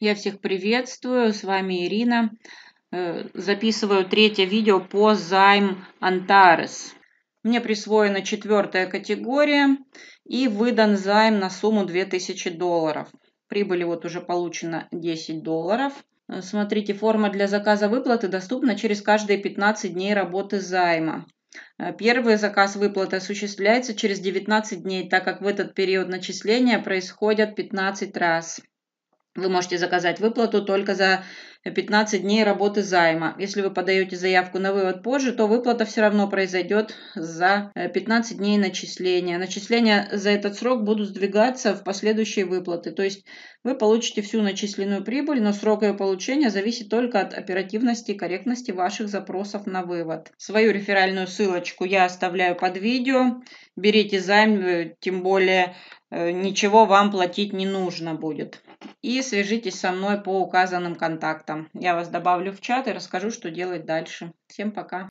Я всех приветствую, с вами Ирина. Э, записываю третье видео по займ Антарес. Мне присвоена четвертая категория и выдан займ на сумму 2000 долларов. Прибыли вот уже получено 10 долларов. Э, смотрите, форма для заказа выплаты доступна через каждые 15 дней работы займа. Э, первый заказ выплаты осуществляется через 19 дней, так как в этот период начисления происходят 15 раз. Вы можете заказать выплату только за 15 дней работы займа. Если вы подаете заявку на вывод позже, то выплата все равно произойдет за 15 э, дней начисления. Начисления за этот срок будут сдвигаться в последующие выплаты. То есть вы получите всю начисленную прибыль, но срок ее получения зависит только от оперативности и корректности ваших запросов на вывод. Свою реферальную ссылочку я оставляю под видео. Берите займ, э, тем более э, ничего вам платить не нужно будет и свяжитесь со мной по указанным контактам. Я вас добавлю в чат и расскажу, что делать дальше. Всем пока!